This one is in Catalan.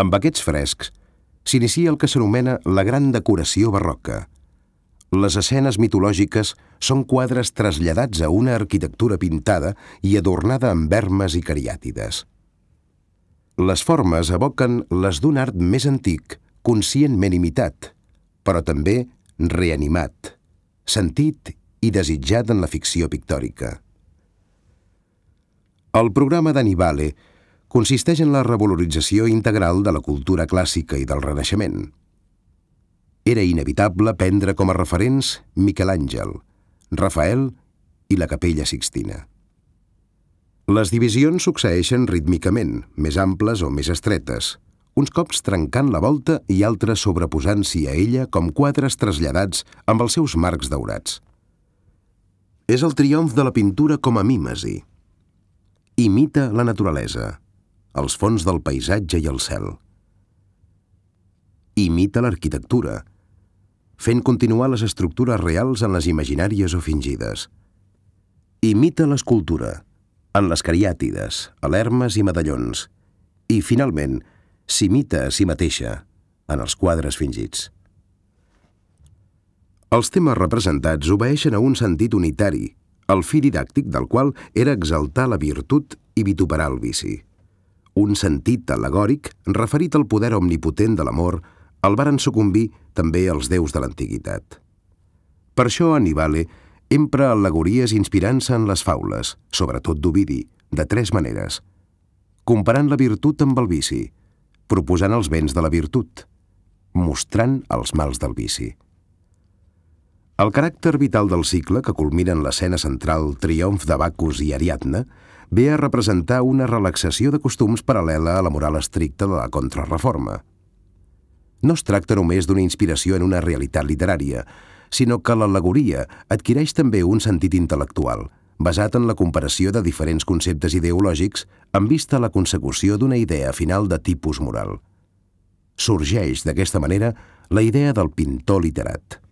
Amb aquests frescs s'inicia el que s'anomena la gran decoració barroca. Les escenes mitològiques són quadres traslladats a una arquitectura pintada i adornada amb vermes i cariàtides. Les formes evoquen les d'un art més antic, conscientment imitat, però també reanimat, sentit i desitjat en la ficció pictòrica. El programa d'Anibale consisteix en la revalorització integral de la cultura clàssica i del Renaixement. Era inevitable prendre com a referents Miquel Àngel, Rafael i la Capella Sixtina. Les divisions succeeixen rítmicament, més amples o més estretes, uns cops trencant la volta i altres sobreposant-s'hi a ella com quadres traslladats amb els seus marcs daurats. És el triomf de la pintura com a mímesi. Imita la naturalesa, els fons del paisatge i el cel. Imita l'arquitectura, fent continuar les estructures reals en les imaginàries o fingides. Imita l'escultura, en les cariàtides, alermes i medallons. I, finalment, s'imita a si mateixa, en els quadres fingits. Els temes representats obeeixen a un sentit unitari, el fi didàctic del qual era exaltar la virtut i vituperar el vici un sentit al·legòric referit al poder omnipotent de l'amor, el varen sucumbir també els déus de l'antiguitat. Per això Anibale empra al·legories inspirant-se en les faules, sobretot d'Ovidi, de tres maneres. Comparant la virtut amb el vici, proposant els béns de la virtut, mostrant els mals del vici. El caràcter vital del cicle, que culmina en l'escena central Triomf de Bacchus i Ariadna, ve a representar una relaxació de costums paral·lela a la moral estricta de la contrarreforma. No es tracta només d'una inspiració en una realitat literària, sinó que l'al·legoria adquireix també un sentit intel·lectual, basat en la comparació de diferents conceptes ideològics en vista a la consecució d'una idea final de tipus moral. Sorgeix d'aquesta manera la idea del pintor literat.